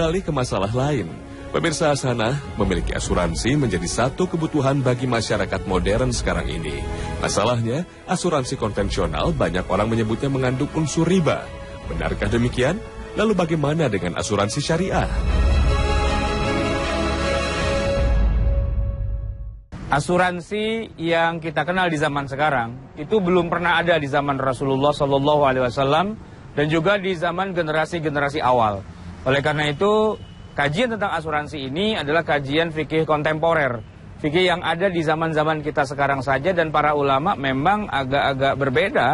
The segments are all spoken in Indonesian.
Beralih ke masalah lain, pemirsa Asana memiliki asuransi menjadi satu kebutuhan bagi masyarakat modern sekarang ini. Masalahnya, asuransi konvensional banyak orang menyebutnya mengandung unsur riba. Benarkah demikian? Lalu bagaimana dengan asuransi syariah? Asuransi yang kita kenal di zaman sekarang itu belum pernah ada di zaman Rasulullah Shallallahu Alaihi Wasallam dan juga di zaman generasi-generasi awal. Oleh karena itu, kajian tentang asuransi ini adalah kajian fikih kontemporer. Fikih yang ada di zaman-zaman kita sekarang saja dan para ulama memang agak-agak berbeda.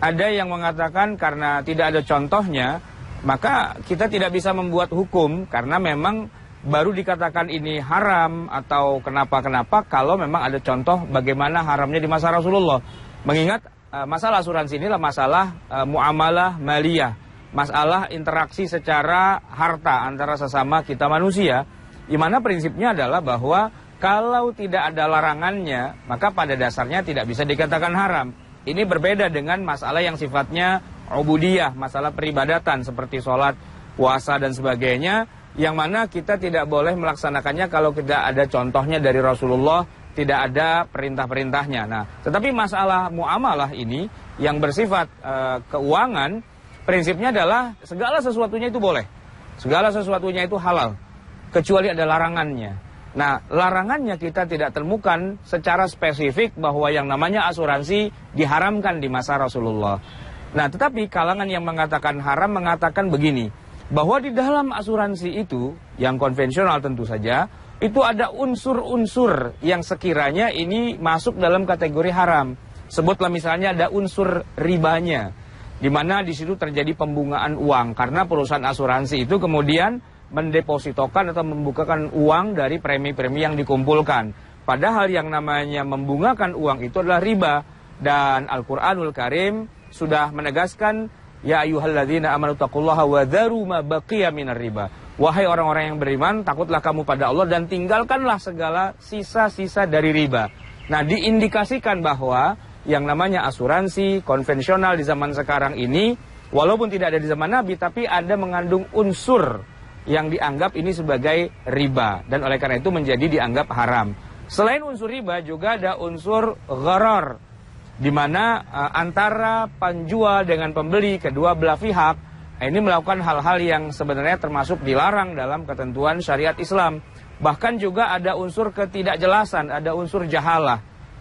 Ada yang mengatakan karena tidak ada contohnya, maka kita tidak bisa membuat hukum karena memang baru dikatakan ini haram atau kenapa-kenapa kalau memang ada contoh bagaimana haramnya di masa Rasulullah. Mengingat eh, masalah asuransi inilah masalah eh, muamalah maliyah masalah interaksi secara harta antara sesama kita manusia, di mana prinsipnya adalah bahwa kalau tidak ada larangannya, maka pada dasarnya tidak bisa dikatakan haram. Ini berbeda dengan masalah yang sifatnya obudiah, masalah peribadatan seperti sholat, puasa dan sebagainya, yang mana kita tidak boleh melaksanakannya kalau tidak ada contohnya dari Rasulullah, tidak ada perintah-perintahnya. Nah, tetapi masalah muamalah ini yang bersifat uh, keuangan Prinsipnya adalah segala sesuatunya itu boleh. Segala sesuatunya itu halal. Kecuali ada larangannya. Nah, larangannya kita tidak temukan secara spesifik bahwa yang namanya asuransi diharamkan di masa Rasulullah. Nah, tetapi kalangan yang mengatakan haram mengatakan begini, bahwa di dalam asuransi itu, yang konvensional tentu saja, itu ada unsur-unsur yang sekiranya ini masuk dalam kategori haram. Sebutlah misalnya ada unsur ribanya, di mana di situ terjadi pembungaan uang karena perusahaan asuransi itu kemudian mendepositokan atau membukakan uang dari premi-premi yang dikumpulkan. Padahal yang namanya membungakan uang itu adalah riba dan Al-Qur'anul Karim sudah menegaskan ya ayyuhalladzina amanu taqullaha wa dzaru ma baqiya minar riba. Wahai orang-orang yang beriman, takutlah kamu pada Allah dan tinggalkanlah segala sisa-sisa dari riba. Nah, diindikasikan bahwa yang namanya asuransi konvensional di zaman sekarang ini walaupun tidak ada di zaman Nabi tapi ada mengandung unsur yang dianggap ini sebagai riba dan oleh karena itu menjadi dianggap haram. Selain unsur riba juga ada unsur gharar di mana uh, antara penjual dengan pembeli kedua belah pihak ini melakukan hal-hal yang sebenarnya termasuk dilarang dalam ketentuan syariat Islam. Bahkan juga ada unsur ketidakjelasan, ada unsur jahalah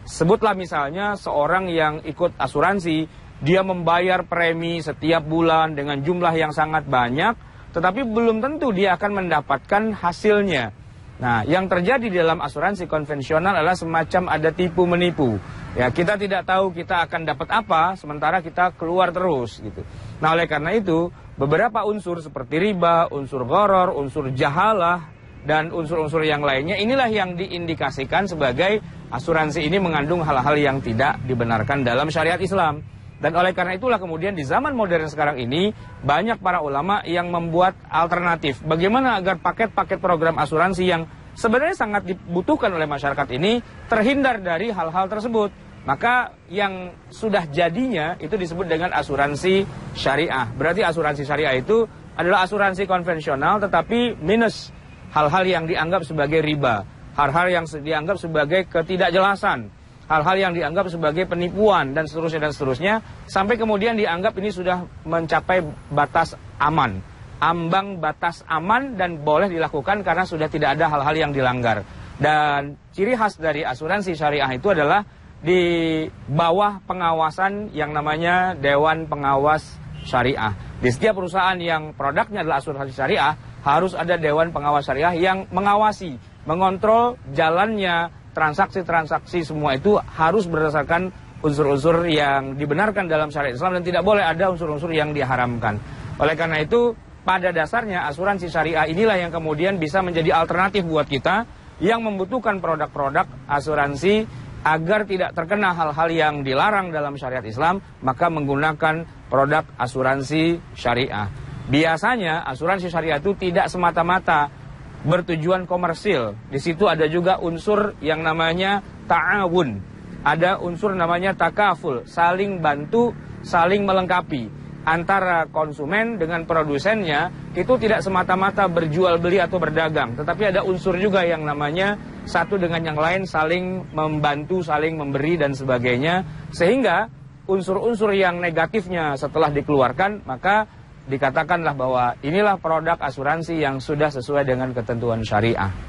Sebutlah misalnya seorang yang ikut asuransi, dia membayar premi setiap bulan dengan jumlah yang sangat banyak, tetapi belum tentu dia akan mendapatkan hasilnya. Nah, yang terjadi dalam asuransi konvensional adalah semacam ada tipu menipu. Ya, kita tidak tahu kita akan dapat apa, sementara kita keluar terus gitu. Nah, oleh karena itu, beberapa unsur seperti riba, unsur goror, unsur jahalah dan unsur-unsur yang lainnya inilah yang diindikasikan sebagai asuransi ini mengandung hal-hal yang tidak dibenarkan dalam syariat Islam. Dan oleh karena itulah kemudian di zaman modern sekarang ini banyak para ulama yang membuat alternatif. Bagaimana agar paket-paket program asuransi yang sebenarnya sangat dibutuhkan oleh masyarakat ini terhindar dari hal-hal tersebut. Maka yang sudah jadinya itu disebut dengan asuransi syariah. Berarti asuransi syariah itu adalah asuransi konvensional tetapi minus hal-hal yang dianggap sebagai riba, hal-hal yang dianggap sebagai ketidakjelasan, hal-hal yang dianggap sebagai penipuan dan seterusnya dan seterusnya sampai kemudian dianggap ini sudah mencapai batas aman, ambang batas aman dan boleh dilakukan karena sudah tidak ada hal-hal yang dilanggar. Dan ciri khas dari asuransi syariah itu adalah di bawah pengawasan yang namanya Dewan Pengawas Syariah. Di setiap perusahaan yang produknya adalah asuransi syariah, harus ada Dewan Pengawas Syariah yang mengawasi, mengontrol jalannya transaksi-transaksi semua itu harus berdasarkan unsur-unsur yang dibenarkan dalam syariat Islam dan tidak boleh ada unsur-unsur yang diharamkan. Oleh karena itu, pada dasarnya asuransi syariah inilah yang kemudian bisa menjadi alternatif buat kita yang membutuhkan produk-produk asuransi agar tidak terkena hal-hal yang dilarang dalam syariat Islam, maka menggunakan produk asuransi syariah. Biasanya asuransi syariah itu tidak semata-mata bertujuan komersil. Di situ ada juga unsur yang namanya ta'awun. Ada unsur namanya takaful, saling bantu, saling melengkapi antara konsumen dengan produsennya itu tidak semata-mata berjual beli atau berdagang, tetapi ada unsur juga yang namanya satu dengan yang lain saling membantu, saling memberi dan sebagainya sehingga unsur-unsur yang negatifnya setelah dikeluarkan maka dikatakanlah bahwa inilah produk asuransi yang sudah sesuai dengan ketentuan syariah.